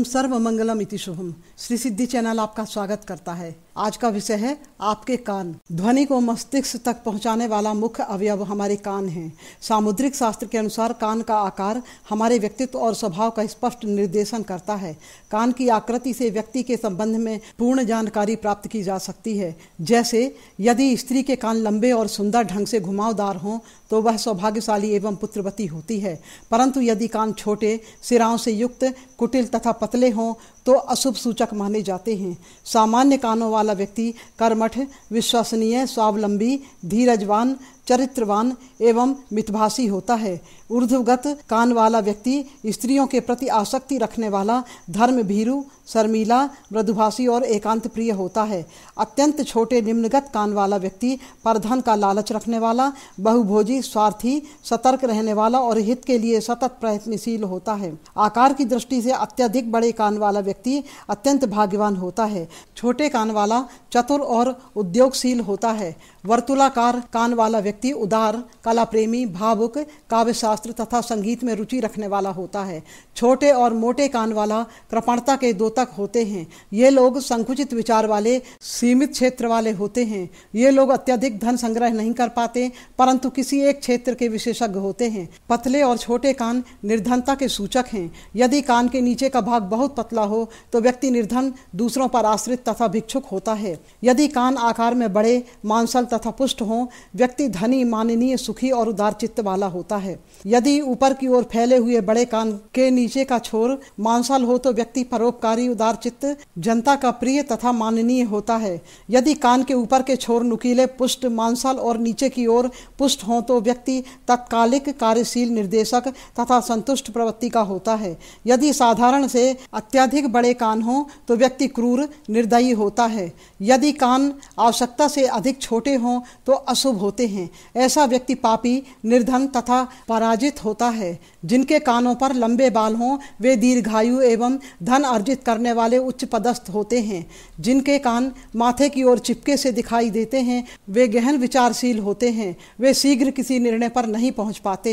ओम सर्व मंगलम इति शुभम श्री सिद्धि चैनल आपका स्वागत करता है आज का विषय है आपके कान ध्वनि को मस्तिष्क तक पहुंचाने वाला मुख्य अवयव हमारे कान हैं सामुद्रिक शास्त्र के अनुसार कान का आकार हमारे व्यक्तित्व और स्वभाव का स्पष्ट निर्देशन करता है कान की आकृति से व्यक्ति के संबंध में पूर्ण जानकारी प्राप्त की जा सकती है जैसे यदि स्त्री के कान लंबे और सुंदर ढंग से घुमावदार हों तो वह सौभाग्यशाली एवं पुत्रवती होती है परंतु यदि कान छोटे सिराओं से युक्त कुटिल तथा पतले हों तो अशुभ सूचक माने जाते हैं सामान्य कानों वाला व्यक्ति कर्मठ विश्वसनीय स्वावलंबी धीरजवान चरित्रवान एवं मितभाषी होता है ऊर्ध्वगत कान वाला व्यक्ति स्त्रियों के प्रति आसक्ति रखने वाला धर्म भीरु शर्मीला मृदुभाषी और एकांत प्रिय होता है अत्यंत छोटे निम्नगत कान वाला व्यक्ति परधन का लालच रखने वाला बहुभोजी स्वार्थी सतर्क रहने वाला और हित के लिए सतत प्रयत्नशील होता है आकार की दृष्टि से अत्यधिक बड़े कान वाला व्यक्ति अत्यंत भाग्यवान होता है छोटे कान वाला चतुर और उद्योगशील होता है वर्तुलाकार कान वाला व्यक्ति उदार कला प्रेमी भावुक काव्यशास्त्र तथा संगीत में रुचि रखने वाला होता है छोटे और मोटे कान वाला कृपणता के तक होते हैं ये लोग संकुचित विचार वाले सीमित क्षेत्र वाले होते हैं ये लोग अत्यधिक धन संग्रह नहीं कर पाते परंतु किसी एक क्षेत्र के विशेषज्ञ होते हैं पतले और छोटे कान निर्धनता के सूचक हैं यदि कान के नीचे का भाग बहुत पतला हो तो व्यक्ति निर्धन दूसरों पर आश्रित तथा भिक्षुक होता है यदि कान आकार में बड़े मांसल तथा पुष्ट हों व्यक्ति धनी माननीय सुखी और उदार चित्त वाला होता है यदि ऊपर की ओर फैले हुए बड़े कान के नीचे का छोर मांसल हो तो व्यक्ति परोपकारी उदार चित्त जनता का प्रिय तथा माननीय होता है यदि कान के ऊपर के छोर नुकीले पुष्ट मांसल और नीचे की ओर पुष्ट हों तो व्यक्ति तत्कालिक कार्यशील निर्देशक तथा संतुष्ट प्रवृत्ति का होता है यदि साधारण से अत्यधिक बड़े कान हों तो व्यक्ति क्रूर निर्दयी होता है यदि कान आवश्यकता से अधिक छोटे हों तो अशुभ होते हैं ऐसा व्यक्ति पापी निर्धन तथा पराजित होता है जिनके कानों पर लंबे बाल हों वे दीर्घायु एवं धन अर्जित करने वाले उच्च पदस्थ होते हैं जिनके कान माथे की ओर चिपके से दिखाई देते हैं वे गहन विचारशील होते हैं वे शीघ्र किसी निर्णय पर नहीं पहुंच पाते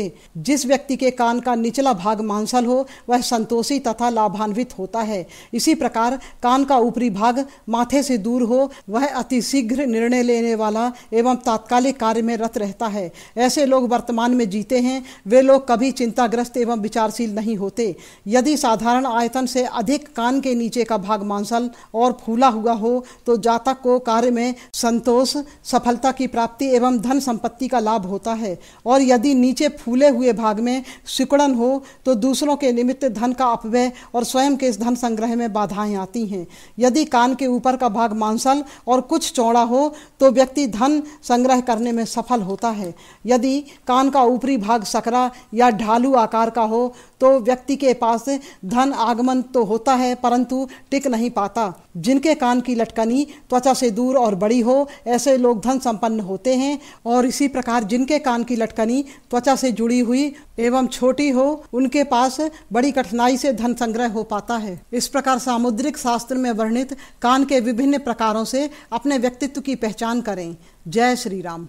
जिस व्यक्ति के कान का निचला भाग मांसल हो वह संतोषी तथा लाभान्वित होता है इसी प्रकार कान का ऊपरी भाग माथे से दूर हो वह अति शीघ्र निर्णय लेने वाला एवं तात्कालिक कार्य में रत रहता है ऐसे लोग वर्तमान में जीते हैं वे लोग कभी चिंताग्रस्त एवं विचारशील नहीं होते यदि साधारण आयतन से अधिक कान के नीचे का भाग मांसल और फूला हुआ हो तो जातक को कार्य में संतोष सफलता की प्राप्ति एवं धन संपत्ति का लाभ होता है और यदि नीचे फूले हुए भाग में सिकुड़न हो तो दूसरों के निमित्त धन का अपव्यय और स्वयं के धन संग संग्रह में बाधाएं आती हैं यदि कान के ऊपर का भाग मांसल और कुछ चौड़ा हो तो व्यक्ति धन संग्रह करने में सफल होता है यदि कान का ऊपरी भाग सकरा या ढालू आकार का हो तो व्यक्ति के पास धन आगमन तो होता है परंतु टिक नहीं पाता जिनके कान की लटकनी त्वचा से दूर और बड़ी हो ऐसे लोग धन संपन्न होते हैं और इसी प्रकार जिनके कान की लटकनी त्वचा से जुड़ी हुई एवं छोटी हो उनके पास बड़ी कठिनाई से धन संग्रह हो पाता है इस प्रकार सामुद्रिक शास्त्र में वर्णित कान के विभिन्न प्रकारों से अपने व्यक्तित्व की पहचान करें जय श्री राम